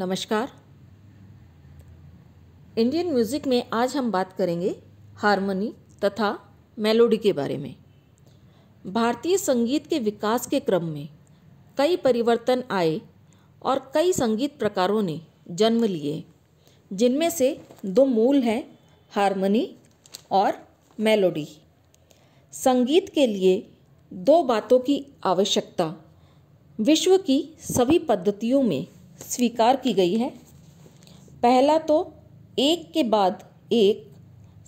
नमस्कार Indian music में आज हम बात करेंगे हारमोनी तथा मेलोडी के बारे में भारतीय संगीत के विकास के क्रम में कई परिवर्तन आए और कई संगीत प्रकारों ने जन्म लिए जिनमें से दो मूल हैं हारमोनी और मेलोडी संगीत के लिए दो बातों की आवश्यकता विश्व की सभी पद्धतियों में स्वीकार की गई है पहला तो एक के बाद एक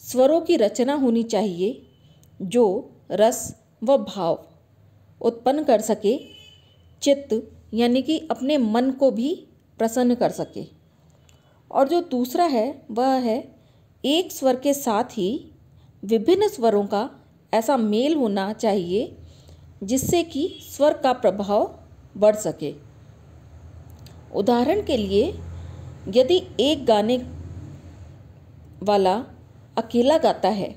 स्वरों की रचना होनी चाहिए जो रस व भाव उत्पन्न कर सके चित्त यानी कि अपने मन को भी प्रसन्न कर सके और जो दूसरा है वह है एक स्वर के साथ ही विभिन्न स्वरों का ऐसा मेल होना चाहिए जिससे कि स्वर का प्रभाव बढ़ सके उदाहरण के लिए यदि एक गाने वाला अकेला गाता है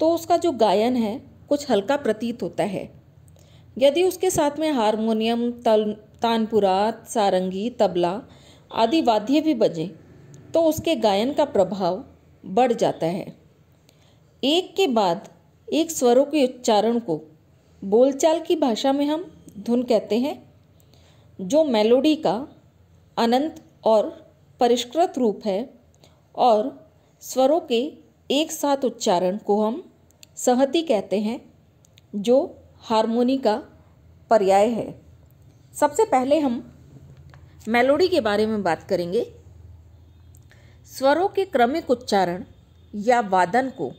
तो उसका जो गायन है कुछ हल्का प्रतीत होता है यदि उसके साथ में हारमोनियम तल तानपुरा सारंगी तबला आदि वाद्य भी बजें तो उसके गायन का प्रभाव बढ़ जाता है एक के बाद एक स्वरों के उच्चारण को बोलचाल की भाषा में हम धुन कहते हैं जो मेलोडी का अनंत और परिष्कृत रूप है और स्वरों के एक साथ उच्चारण को हम संहति कहते हैं जो हारमोनी का पर्याय है सबसे पहले हम मेलोडी के बारे में बात करेंगे स्वरों के क्रमिक उच्चारण या वादन को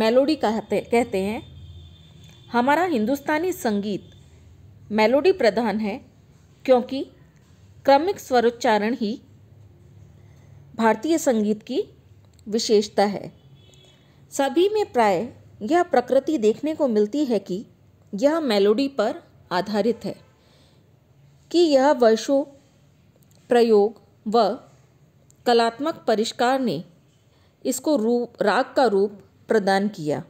मेलोडी कहते कहते हैं हमारा हिंदुस्तानी संगीत मेलोडी प्रधान है क्योंकि क्रमिक स्वरोच्चारण ही भारतीय संगीत की विशेषता है सभी में प्राय यह प्रकृति देखने को मिलती है कि यह मेलोडी पर आधारित है कि यह वर्षों प्रयोग व कलात्मक परिष्कार ने इसको रूप राग का रूप प्रदान किया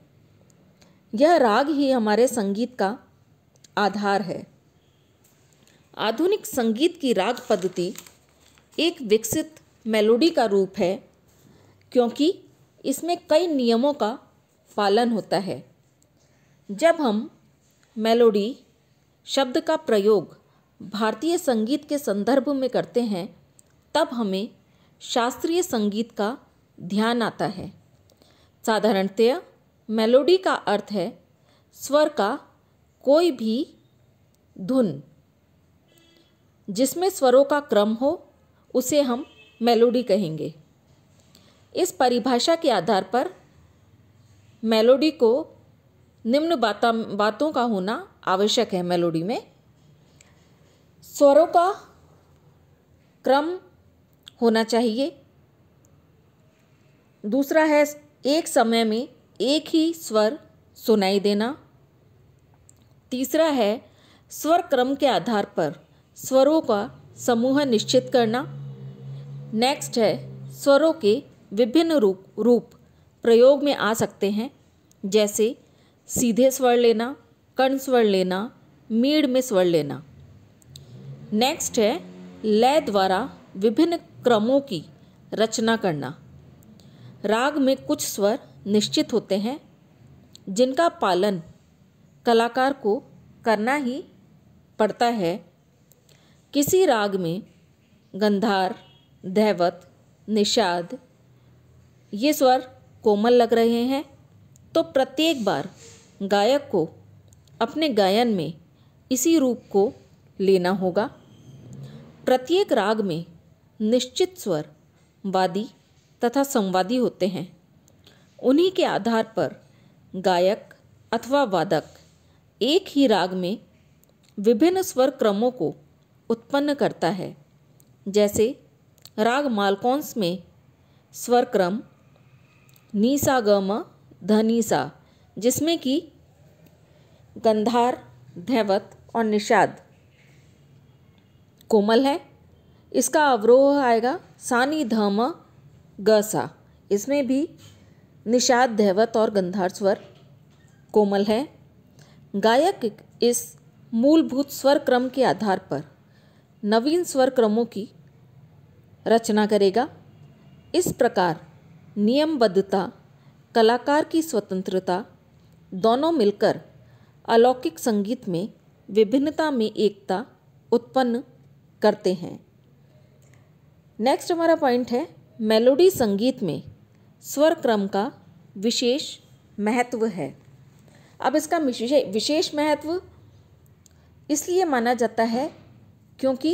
यह राग ही हमारे संगीत का आधार है आधुनिक संगीत की राग पद्धति एक विकसित मेलोडी का रूप है क्योंकि इसमें कई नियमों का पालन होता है जब हम मेलोडी शब्द का प्रयोग भारतीय संगीत के संदर्भ में करते हैं तब हमें शास्त्रीय संगीत का ध्यान आता है साधारणतया मेलोडी का अर्थ है स्वर का कोई भी धुन जिसमें स्वरों का क्रम हो उसे हम मेलोडी कहेंगे इस परिभाषा के आधार पर मेलोडी को निम्न बाता बातों का होना आवश्यक है मेलोडी में स्वरों का क्रम होना चाहिए दूसरा है एक समय में एक ही स्वर सुनाई देना तीसरा है स्वर क्रम के आधार पर स्वरों का समूह निश्चित करना नेक्स्ट है स्वरों के विभिन्न रूप रूप प्रयोग में आ सकते हैं जैसे सीधे स्वर लेना कर्ण स्वर लेना मीड में स्वर लेना नेक्स्ट है लय द्वारा विभिन्न क्रमों की रचना करना राग में कुछ स्वर निश्चित होते हैं जिनका पालन कलाकार को करना ही पड़ता है किसी राग में गंधार धैवत निषाद ये स्वर कोमल लग रहे हैं तो प्रत्येक बार गायक को अपने गायन में इसी रूप को लेना होगा प्रत्येक राग में निश्चित स्वर वादी तथा संवादी होते हैं उन्हीं के आधार पर गायक अथवा वादक एक ही राग में विभिन्न स्वर क्रमों को उत्पन्न करता है जैसे राग मालकोंस में स्वरक्रम निसा नीसा गम धनीसा जिसमें कि गंधार धैवत और निषाद कोमल है इसका अवरोह आएगा सानी धम गसा इसमें भी निषाद धैवत और गंधार स्वर कोमल है गायक इस मूलभूत स्वर क्रम के आधार पर नवीन स्वर क्रमों की रचना करेगा इस प्रकार नियमबद्धता कलाकार की स्वतंत्रता दोनों मिलकर अलौकिक संगीत में विभिन्नता में एकता उत्पन्न करते हैं नेक्स्ट हमारा पॉइंट है मेलोडी संगीत में स्वर क्रम का विशेष महत्व है अब इसका विशेष महत्व इसलिए माना जाता है क्योंकि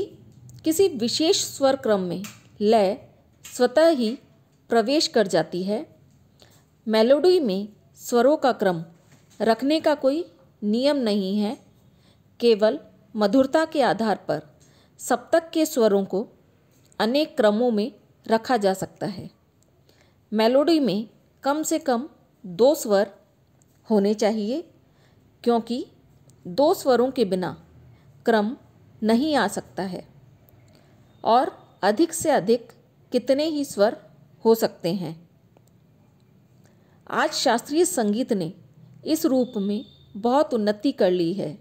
किसी विशेष स्वर क्रम में लय स्वतः ही प्रवेश कर जाती है मेलोडी में स्वरों का क्रम रखने का कोई नियम नहीं है केवल मधुरता के आधार पर सप्तक के स्वरों को अनेक क्रमों में रखा जा सकता है मेलोडी में कम से कम दो स्वर होने चाहिए क्योंकि दो स्वरों के बिना क्रम नहीं आ सकता है और अधिक से अधिक कितने ही स्वर हो सकते हैं आज शास्त्रीय संगीत ने इस रूप में बहुत उन्नति कर ली है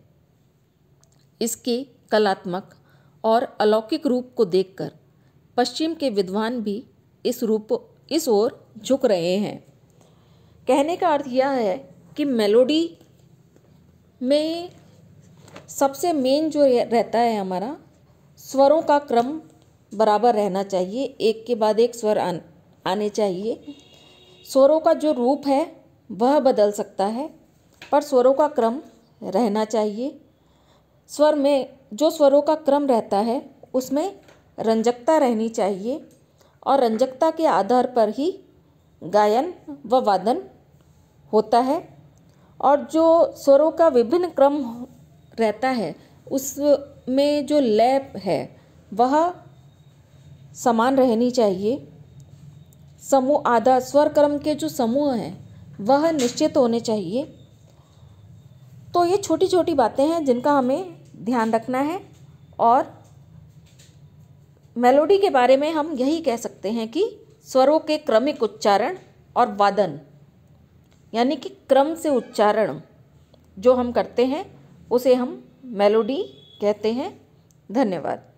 इसके कलात्मक और अलौकिक रूप को देखकर पश्चिम के विद्वान भी इस रूप इस ओर झुक रहे हैं कहने का अर्थ यह है कि मेलोडी में सबसे मेन जो रहता है हमारा स्वरों का क्रम बराबर रहना चाहिए एक के बाद एक स्वर आन, आने चाहिए स्वरों का जो रूप है वह बदल सकता है पर स्वरों का क्रम रहना चाहिए स्वर में जो स्वरों का क्रम रहता है उसमें रंजकता रहनी चाहिए और रंजकता के आधार पर ही गायन व वादन होता है और जो स्वरों का विभिन्न क्रम रहता है उस में जो लैप है वह समान रहनी चाहिए समूह आधा स्वर क्रम के जो समूह हैं वह निश्चित होने चाहिए तो ये छोटी छोटी बातें हैं जिनका हमें ध्यान रखना है और मेलोडी के बारे में हम यही कह सकते हैं कि स्वरों के क्रमिक उच्चारण और वादन यानी कि क्रम से उच्चारण जो हम करते हैं उसे हम मेलोडी कहते हैं धन्यवाद